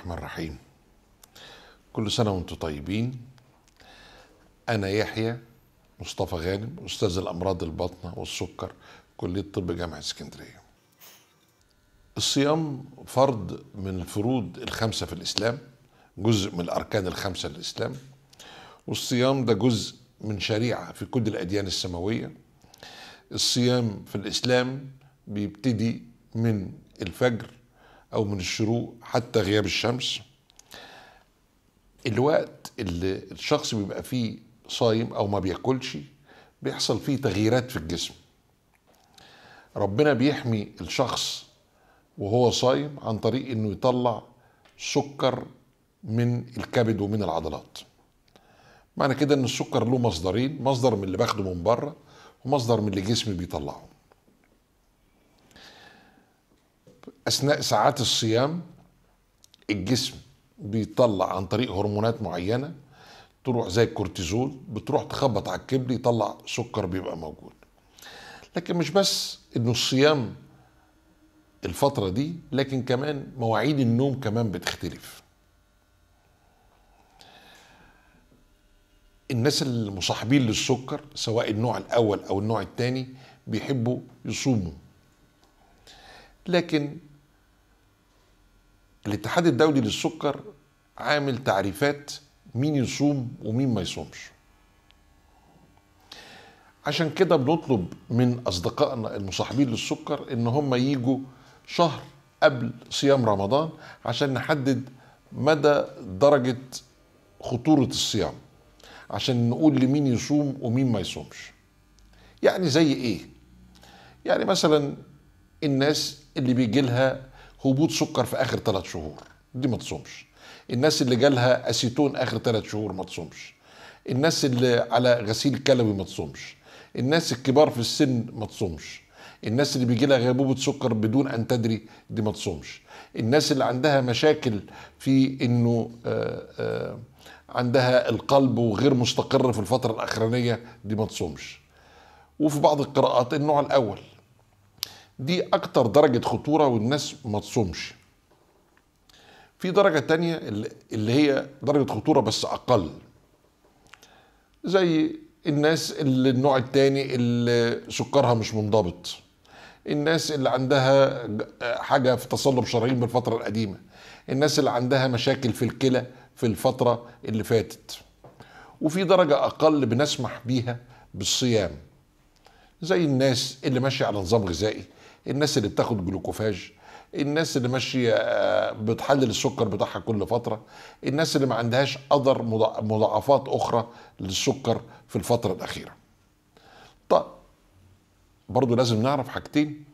الرحمن الرحيم كل سنة وانتم طيبين أنا يحيى مصطفى غانم أستاذ الأمراض الباطنة والسكر كلية طب جامعة اسكندرية الصيام فرض من الفروض الخمسة في الإسلام جزء من الأركان الخمسة للإسلام والصيام ده جزء من شريعة في كل الأديان السماوية الصيام في الإسلام بيبتدي من الفجر أو من الشروق حتى غياب الشمس الوقت اللي الشخص بيبقى فيه صايم أو ما بياكلش بيحصل فيه تغييرات في الجسم ربنا بيحمي الشخص وهو صايم عن طريق انه يطلع سكر من الكبد ومن العضلات معنى كده ان السكر له مصدرين مصدر من اللي باخده من بره ومصدر من اللي جسمي بيطلعه اثناء ساعات الصيام الجسم بيطلع عن طريق هرمونات معينه تروح زي الكورتيزول بتروح تخبط على الكبد يطلع سكر بيبقى موجود لكن مش بس انه الصيام الفترة دي لكن كمان مواعيد النوم كمان بتختلف الناس المصاحبين للسكر سواء النوع الأول أو النوع الثاني بيحبوا يصوموا لكن الاتحاد الدولي للسكر عامل تعريفات مين يصوم ومين ما يصومش عشان كده بنطلب من اصدقائنا المصاحبين للسكر ان هم يجوا شهر قبل صيام رمضان عشان نحدد مدى درجة خطورة الصيام عشان نقول لمين يصوم ومين ما يصومش يعني زي ايه يعني مثلا الناس اللي بيجي لها هبوط سكر في اخر ثلاث شهور دي ما تصومش الناس اللي جالها اسيتون اخر ثلاث شهور ما تصومش الناس اللي على غسيل كلوي ما تصومش الناس الكبار في السن ما تصومش الناس اللي بيجي لها غيبوبة سكر بدون أن تدري دي ما تصومش الناس اللي عندها مشاكل في أنه آآ آه، آآ آه، عندها القلب وغير مستقر في الفترة الأخرانية دي ما تصومش وفي بعض القراءات النوع الأول دي اكتر درجه خطوره والناس ما تصومش في درجه تانية اللي هي درجه خطوره بس اقل زي الناس اللي النوع التاني اللي سكرها مش منضبط الناس اللي عندها حاجة في تصلب شرايين بالفترة القديمة الناس اللي عندها مشاكل في الكلى في الفترة اللي فاتت وفي درجة أقل بنسمح بيها بالصيام زي الناس اللي ماشية على نظام غذائي الناس اللي بتاخد جلوكوفاج الناس اللي ماشيه آه، بتحلل السكر بتاعها كل فتره الناس اللي ما عندهاش قدر مضاعفات اخرى للسكر في الفتره الاخيره طب برضو لازم نعرف حاجتين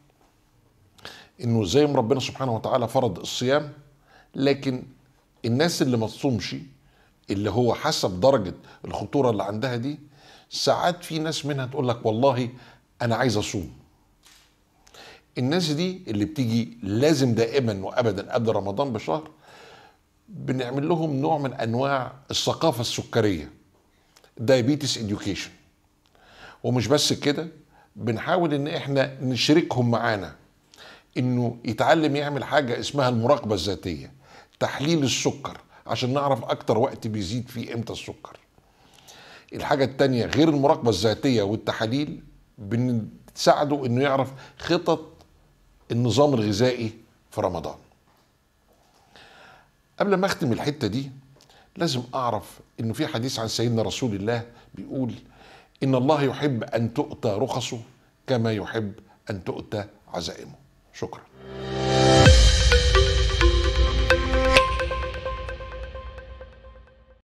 انه زي ما ربنا سبحانه وتعالى فرض الصيام لكن الناس اللي ما تصومش اللي هو حسب درجه الخطوره اللي عندها دي ساعات في ناس منها تقول لك والله انا عايز اصوم الناس دي اللي بتيجي لازم دائما وابدا قبل رمضان بشهر بنعمل لهم نوع من انواع الثقافه السكريه دايابيتس اديوكيشن ومش بس كده بنحاول ان احنا نشركهم معانا انه يتعلم يعمل حاجه اسمها المراقبه الذاتيه تحليل السكر عشان نعرف اكتر وقت بيزيد فيه امتى السكر الحاجه التانية غير المراقبه الذاتيه والتحاليل بنساعده انه يعرف خطط النظام الغذائي في رمضان قبل ما اختم الحته دي لازم اعرف انه في حديث عن سيدنا رسول الله بيقول ان الله يحب ان تؤتى رخصه كما يحب ان تؤتى عزائمه شكرا